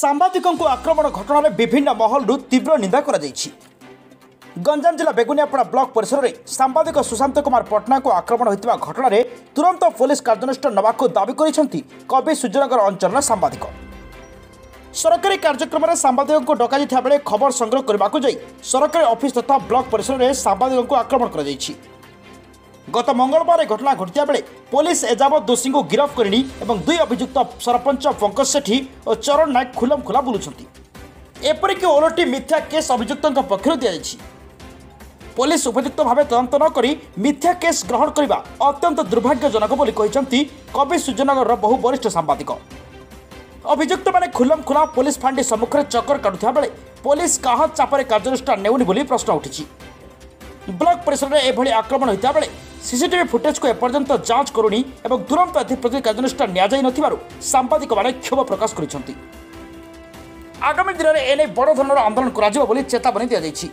ସାମ୍ବାଦିକଙ୍କୁ ଆକ୍ରମଣ ଘଟଣାରେ ବିଭିନ୍ନ ମହଲରୁ ତୀବ୍ର ନିନ୍ଦା କରାଯାଇଛି ଗଞ୍ଜାମ ଜିଲ୍ଲା ବେଗୁନିଆପଡ଼ା ବ୍ଲକ ପରିସରରେ ସାମ୍ବାଦିକ ସୁଶାନ୍ତ କୁମାର ପଟ୍ଟନାୟକ ଆକ୍ରମଣ ହୋଇଥିବା ଘଟଣାରେ ତୁରନ୍ତ ପୋଲିସ କାର୍ଯ୍ୟାନୁଷ୍ଠାନ ନେବାକୁ ଦାବି କରିଛନ୍ତି କବି ସୂର୍ଯ୍ୟନଗର ଅଞ୍ଚଳର ସାମ୍ବାଦିକ ସରକାରୀ କାର୍ଯ୍ୟକ୍ରମରେ ସାମ୍ବାଦିକଙ୍କୁ ଡକାଯାଇଥିବା ବେଳେ ଖବର ସଂଗ୍ରହ କରିବାକୁ ଯାଇ ସରକାରୀ ଅଫିସ୍ ତଥା ବ୍ଲକ ପରିସରରେ ସାମ୍ବାଦିକଙ୍କୁ ଆକ୍ରମଣ କରାଯାଇଛି গত মঙ্গলবার ঘটনা ঘটিয়া বেড়ে পুলিশ এযাবৎ দোষী গিরফ করে এবং দুই অভিযুক্ত সরপঞ্চ পঙ্কজ সেঠী ও চরণ নায়ক খুলম খোলা বুলুচার এপরিকি ওলটি মিথ্যা কেস অভিযুক্ত পক্ষ দিয়েছে পুলিশ উপযুক্ত ভাবে তদন্ত নকরি মিথ্যা কেস গ্রহণ করা অত্যন্ত দুর্ভাগ্যজনক বলে কবি সূর্যনগরের বহু বরিষ্ঠ সাংবাদিক অভিযুক্ত মানে খুলম খোলা পুলিশ ফাঁডি সম্মুখে চকর কাটুতা বেড়ে পুলিশ কাহ চাপরে কার্যানুষ্ঠান নেউনি বলে প্রশ্ন উঠিছে ব্লক পরিসরের এভাবে আক্রমণ হইতা বেড়ে ସିସିଟିଭି ଫୁଟେଜକୁ ଏପର୍ଯ୍ୟନ୍ତ ଯାଞ୍ଚ କରୁନି ଏବଂ ତୁରନ୍ତ ଏଥିପ୍ରତି କାର୍ଯ୍ୟାନୁଷ୍ଠାନ ନିଆଯାଇ ନଥିବାରୁ ସାମ୍ବାଦିକମାନେ କ୍ଷୋଭ ପ୍ରକାଶ କରିଛନ୍ତି ଆଗାମୀ ଦିନରେ ଏନେଇ ବଡ଼ ଧରଣର ଆନ୍ଦୋଳନ କରାଯିବ ବୋଲି ଚେତାବନୀ ଦିଆଯାଇଛି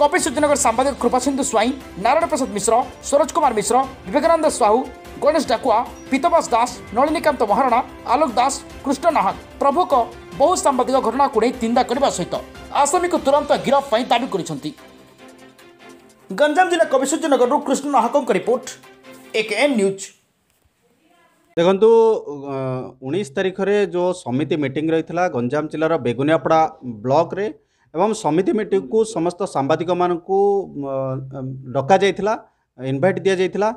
କପି ସୂର୍ଯ୍ୟନଗର ସାମ୍ବାଦିକ କୃପାସିନ୍ଧୁ ସ୍ୱାଇଁ ନାରାୟଣ ପ୍ରସାଦ ମିଶ୍ର ସରୋଜ କୁମାର ମିଶ୍ର ବିବେକାନନ୍ଦ ସାହୁ ଗଣେଶ ଡାକୁଆ ପିତବାସ ଦାସ ନଳିନୀକାନ୍ତ ମହାରଣା ଆଲୋକ ଦାସ କୃଷ୍ଣ ନାହାକ ପ୍ରମୁଖ ବହୁ ସାମ୍ବାଦିକ ଘଟଣାକୁ ନେଇ ନିନ୍ଦା କରିବା ସହିତ ଆସାମୀକୁ ତୁରନ୍ତ ଗିରଫ ପାଇଁ ଦାବି କରିଛନ୍ତି ଗଞ୍ଜାମ ଜିଲ୍ଲା କବିସୂର୍ଯ୍ୟନଗରରୁ କୃଷ୍ଣ ନହକଙ୍କ ରିପୋର୍ଟ ଏକେଏନ୍ ନ୍ୟୁଜ୍ ଦେଖନ୍ତୁ ଉଣେଇଶ ତାରିଖରେ ଯେଉଁ ସମିତି ମିଟିଂ ରହିଥିଲା ଗଞ୍ଜାମ ଜିଲ୍ଲାର ବେଗୁନିଆପଡ଼ା ବ୍ଲକରେ ଏବଂ ସମିତି ମିଟିଂକୁ ସମସ୍ତ ସାମ୍ବାଦିକମାନଙ୍କୁ ଡକାଯାଇଥିଲା ଇନଭାଇଟ୍ ଦିଆଯାଇଥିଲା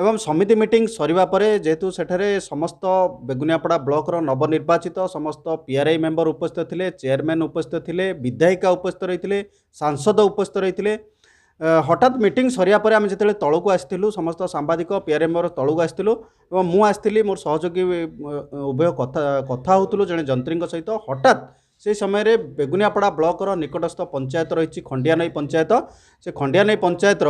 ଏବଂ ସମିତି ମିଟିଂ ସରିବା ପରେ ଯେହେତୁ ସେଠାରେ ସମସ୍ତ ବେଗୁନିଆପଡ଼ା ବ୍ଲକର ନବନିର୍ବାଚିତ ସମସ୍ତ ପି ଆର୍ ଆଇ ମେମ୍ବର ଉପସ୍ଥିତ ଥିଲେ ଚେୟାରମ୍ୟାନ୍ ଉପସ୍ଥିତ ଥିଲେ ବିଧାୟିକା ଉପସ୍ଥିତ ରହିଥିଲେ ସାଂସଦ ଉପସ୍ଥିତ ରହିଥିଲେ ହଠାତ୍ ମିଟିଂ ସରିବା ପରେ ଆମେ ଯେତେବେଳେ ତଳକୁ ଆସିଥିଲୁ ସମସ୍ତ ସାମ୍ବାଦିକ ପିଆର ମେମ୍ବର ତଳକୁ ଆସିଥିଲୁ ଏବଂ ମୁଁ ଆସିଥିଲି ମୋର ସହଯୋଗୀ ଉଭୟ କଥା କଥା ହେଉଥିଲୁ ଜଣେ ଯନ୍ତ୍ରୀଙ୍କ ସହିତ ହଠାତ୍ ସେହି ସମୟରେ ବେଗୁନିଆପଡ଼ା ବ୍ଲକର ନିକଟସ୍ଥ ପଞ୍ଚାୟତ ରହିଛି ଖଣ୍ଡିଆନଈ ପଞ୍ଚାୟତ ସେ ଖଣ୍ଡିଆନଈ ପଞ୍ଚାୟତର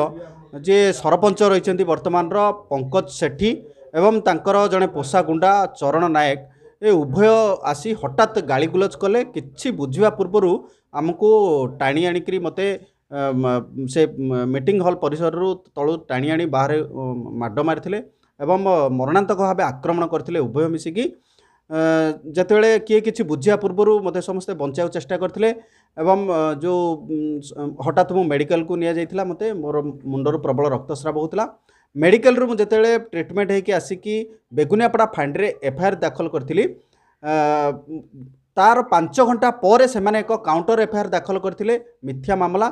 ଯିଏ ସରପଞ୍ଚ ରହିଛନ୍ତି ବର୍ତ୍ତମାନର ପଙ୍କଜ ସେଠି ଏବଂ ତାଙ୍କର ଜଣେ ପୋଷା ଗୁଣ୍ଡା ଚରଣ ନାୟକ ଏ ଉଭୟ ଆସି ହଠାତ୍ ଗାଳିଗୁଲଜ କଲେ କିଛି ବୁଝିବା ପୂର୍ବରୁ ଆମକୁ ଟାଣି ଆଣିକରି ମୋତେ ସେ ମିଟିଂ ହଲ୍ ପରିସରରୁ ତଳୁ ଟାଣି ଆଣି ବାହାରେ ମାଡ଼ ମାରିଥିଲେ ଏବଂ ମରଣାନ୍ତକ ଭାବେ ଆକ୍ରମଣ କରିଥିଲେ ଉଭୟ ମିଶିକି ଯେତେବେଳେ କିଏ କିଛି ବୁଝିବା ପୂର୍ବରୁ ମୋତେ ସମସ୍ତେ ବଞ୍ଚାଇବାକୁ ଚେଷ୍ଟା କରିଥିଲେ ଏବଂ ଯେଉଁ ହଠାତ୍ ମୁଁ ମେଡ଼ିକାଲକୁ ନିଆଯାଇଥିଲା ମୋତେ ମୋର ମୁଣ୍ଡରୁ ପ୍ରବଳ ରକ୍ତସ୍ରାବ ହେଉଥିଲା ମେଡ଼ିକାଲରୁ ମୁଁ ଯେତେବେଳେ ଟ୍ରିଟମେଣ୍ଟ ହୋଇକି ଆସିକି ବେଗୁନିଆପଡ଼ା ଫାଣ୍ଡିରେ ଏଫଆଇଆର୍ ଦାଖଲ କରିଥିଲି ତା'ର ପାଞ୍ଚ ଘଣ୍ଟା ପରେ ସେମାନେ ଏକ କାଉଣ୍ଟର ଏଫଆଇଆର୍ ଦାଖଲ କରିଥିଲେ ମିଥ୍ୟା ମାମଲା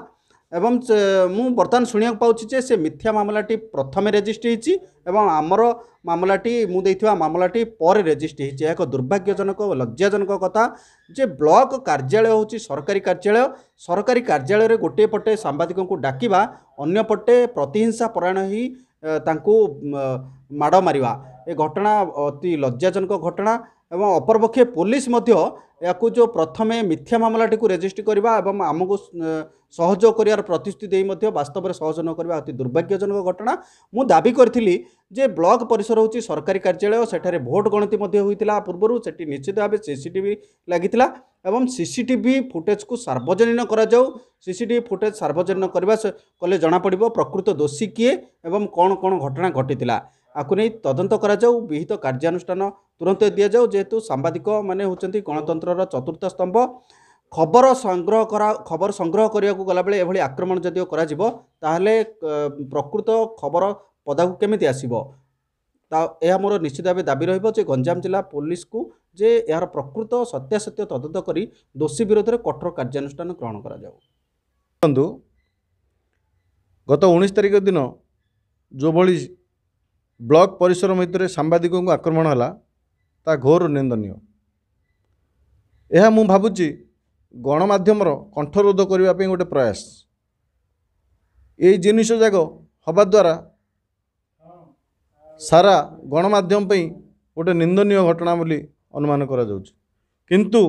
ए म बर्त शुवा से मिथ्या मामला प्रथमे रेजिम् आम ममला ममलाजिस्टर हुन्छ यहाँ दुर्भाग्यजनक लज्जाजनक कथा ब्लक कार्यालय हौँ सरकारी कार्यपटे साम्बादिक डाकि अन्यपटे प्रतिहिंसा परायण त माड मर ए घटना अति लज्जाजनक घटना ए अपरपक्ष ইয়াকু জো प्रथমে মিথ্যা মামলাটিকে রেজিস্ট্রি করিবা এবং আমাকো সহযোগ করি আর প্রতিষ্ঠিত এই মধ্যে বাস্তবের সহযোগন করিবা অতি দুর্ভাগ্যজনক ঘটনা মু দাবি করিছিলি যে ব্লক পরিসর হচি সরকারি কার্যালয় সেঠারে ভোট গণনা মতে হইতিলা পূর্বরু সেটি নিশ্চিত ভাবে সিসিটিভি লাগিতিলা এবং সিসিটিভি ফুটেজ কো সার্বজনীন করা যাও সিসিটিভি ফুটেজ সার্বজনন করবা কলে জানা পড়িবো প্রকৃত দোষী কিয়ে এবং কোন কোন ঘটনা ঘটেতিলা ଆକୁ ନେଇ ତଦନ୍ତ କରାଯାଉ ବିହିତ କାର୍ଯ୍ୟାନୁଷ୍ଠାନ ତୁରନ୍ତ ଦିଆଯାଉ ଯେହେତୁ ସାମ୍ବାଦିକମାନେ ହେଉଛନ୍ତି ଗଣତନ୍ତ୍ରର ଚତୁର୍ଥ ସ୍ତମ୍ଭ ଖବର ସଂଗ୍ରହ କରା ଖବର ସଂଗ୍ରହ କରିବାକୁ ଗଲାବେଳେ ଏଭଳି ଆକ୍ରମଣ ଯଦିଓ କରାଯିବ ତାହେଲେ ପ୍ରକୃତ ଖବର ପଦାକୁ କେମିତି ଆସିବ ତା ଏହା ମୋର ନିଶ୍ଚିତ ଭାବେ ଦାବି ରହିବ ଯେ ଗଞ୍ଜାମ ଜିଲ୍ଲା ପୋଲିସକୁ ଯେ ଏହାର ପ୍ରକୃତ ସତ୍ୟାସତ୍ୟ ତଦନ୍ତ କରି ଦୋଷୀ ବିରୋଧରେ କଠୋର କାର୍ଯ୍ୟାନୁଷ୍ଠାନ ଗ୍ରହଣ କରାଯାଉ ଦେଖନ୍ତୁ ଗତ ଉଣେଇଶ ତାରିଖ ଦିନ ଯେଉଁଭଳି ବ୍ଲକ୍ ପରିସର ମଧ୍ୟରେ ସାମ୍ବାଦିକଙ୍କୁ ଆକ୍ରମଣ ହେଲା ତାହା ଘୋର ନିନ୍ଦନୀୟ ଏହା ମୁଁ ଭାବୁଛି ଗଣମାଧ୍ୟମର କଣ୍ଠରୋଧ କରିବା ପାଇଁ ଗୋଟିଏ ପ୍ରୟାସ ଏଇ ଜିନିଷ ଯାକ ହେବା ଦ୍ୱାରା ସାରା ଗଣମାଧ୍ୟମ ପାଇଁ ଗୋଟିଏ ନିନ୍ଦନୀୟ ଘଟଣା ବୋଲି ଅନୁମାନ କରାଯାଉଛି କିନ୍ତୁ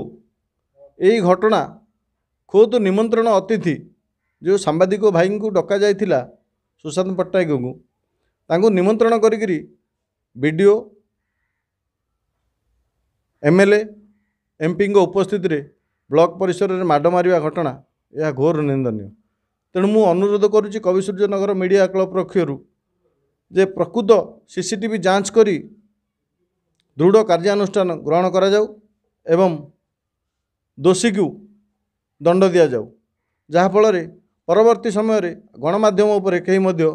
ଏହି ଘଟଣା ଖୁଦ୍ ନିମନ୍ତ୍ରଣ ଅତିଥି ଯେଉଁ ସାମ୍ବାଦିକ ଭାଇଙ୍କୁ ଡକାଯାଇଥିଲା ସୁଶାନ୍ତ ପଟ୍ଟନାୟକଙ୍କୁ ତାଙ୍କୁ ନିମନ୍ତ୍ରଣ କରିକିରି B D O M L A ଏମ୍ପିଙ୍କ ଉପସ୍ଥିତିରେ ବ୍ଲକ୍ ପରିସରରେ ମାଡ଼ ମାରିବା ଘଟଣା ଏହା ଘୋର ନିନ୍ଦନୀୟ ତେଣୁ ମୁଁ ଅନୁରୋଧ କରୁଛି କବି ସୂର୍ଯ୍ୟନଗର ମିଡ଼ିଆ କ୍ଲବ୍ ପକ୍ଷରୁ ଯେ ପ୍ରକୃତ ସି ସି ଟିଭି ଯାଞ୍ଚ କରି ଦୃଢ଼ କାର୍ଯ୍ୟାନୁଷ୍ଠାନ ଗ୍ରହଣ କରାଯାଉ ଏବଂ ଦୋଷୀକୁ ଦଣ୍ଡ ଦିଆଯାଉ ଯାହାଫଳରେ ପରବର୍ତ୍ତୀ ସମୟରେ ଗଣମାଧ୍ୟମ ଉପରେ କେହି ମଧ୍ୟ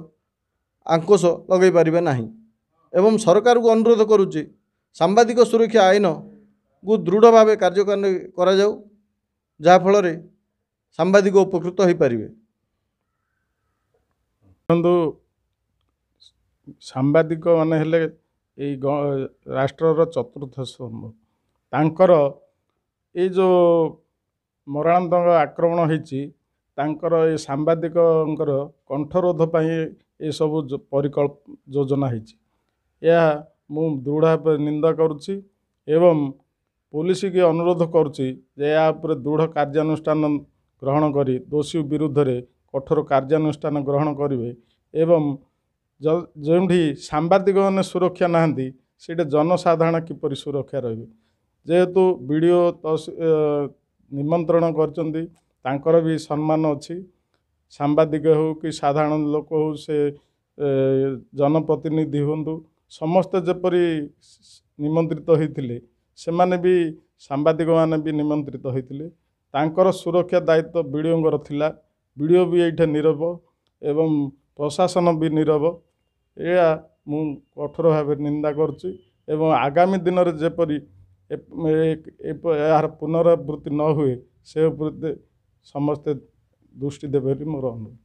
ଆଙ୍କୁଶ ଲଗାଇ ପାରିବେ ନାହିଁ ଏବଂ ସରକାରଙ୍କୁ ଅନୁରୋଧ କରୁଛି ସାମ୍ବାଦିକ ସୁରକ୍ଷା ଆଇନକୁ ଦୃଢ଼ ଭାବେ କାର୍ଯ୍ୟକାରୀ କରାଯାଉ ଯାହାଫଳରେ ସାମ୍ବାଦିକ ଉପକୃତ ହୋଇପାରିବେ ଦେଖନ୍ତୁ ସାମ୍ବାଦିକମାନେ ହେଲେ ଏଇ ରାଷ୍ଟ୍ରର ଚତୁର୍ଥ ସ୍ତମ୍ଭ ତାଙ୍କର ଏଇ ଯେଉଁ ମରଣାନ୍ତ ଆକ୍ରମଣ ହୋଇଛି ତାଙ୍କର ଏ ସାମ୍ବାଦିକଙ୍କର କଣ୍ଠରୋଧ ପାଇଁ ଏସବୁ ପରିକଳ୍ପ ଯୋଜନା ହେଇଛି ଏହା ମୁଁ ଦୃଢ଼ ଭାବେ ନିନ୍ଦା କରୁଛି ଏବଂ ପୋଲିସ ପୋଲିସକୁ ଅନୁରୋଧ କରୁଛି ଯେ ଏହା ଉପରେ ଦୃଢ଼ କାର୍ଯ୍ୟାନୁଷ୍ଠାନ ଗ୍ରହଣ କରି ଦୋଷୀ ବିରୁଦ୍ଧରେ କଠୋର କାର୍ଯ୍ୟାନୁଷ୍ଠାନ ଗ୍ରହଣ କରିବେ ଏବଂ ଯେଉଁଠି ସାମ୍ବାଦିକମାନେ ସୁରକ୍ଷା ନାହାନ୍ତି ସେଇଠି ଜନସାଧାରଣ କିପରି ସୁରକ୍ଷା ରହିବେ ଯେହେତୁ ବି ଡ଼ି ଓ ତ ନିମନ୍ତ୍ରଣ କରିଛନ୍ତି ତାଙ୍କର ବି ସମ୍ମାନ ଅଛି ସାମ୍ବାଦିକ ହେଉ କି ସାଧାରଣ ଲୋକ ହେଉ ସେ ଜନପ୍ରତିନିଧି ହୁଅନ୍ତୁ ସମସ୍ତେ ଯେପରି ନିମନ୍ତ୍ରିତ ହୋଇଥିଲେ ସେମାନେ ବି ସାମ୍ବାଦିକମାନେ ବି ନିମନ୍ତ୍ରିତ ହୋଇଥିଲେ ତାଙ୍କର ସୁରକ୍ଷା ଦାୟିତ୍ୱ ବିଡ଼ିଓଙ୍କର ଥିଲା ବିଡ଼ିଓ ବି ଏଇଠି ନିରବ ଏବଂ ପ୍ରଶାସନ ବି ନିରବ ଏହା ମୁଁ କଠୋର ଭାବେ ନିନ୍ଦା କରୁଛି ଏବଂ ଆଗାମୀ ଦିନରେ ଯେପରି ଏହାର ପୁନରାବୃତ୍ତି ନ ହୁଏ ସେ ଉପରେ ସମସ୍ତେ ଦୃଷ୍ଟି ଦେବେ ବୋଲି ମୋର ଅନୁରୋଧ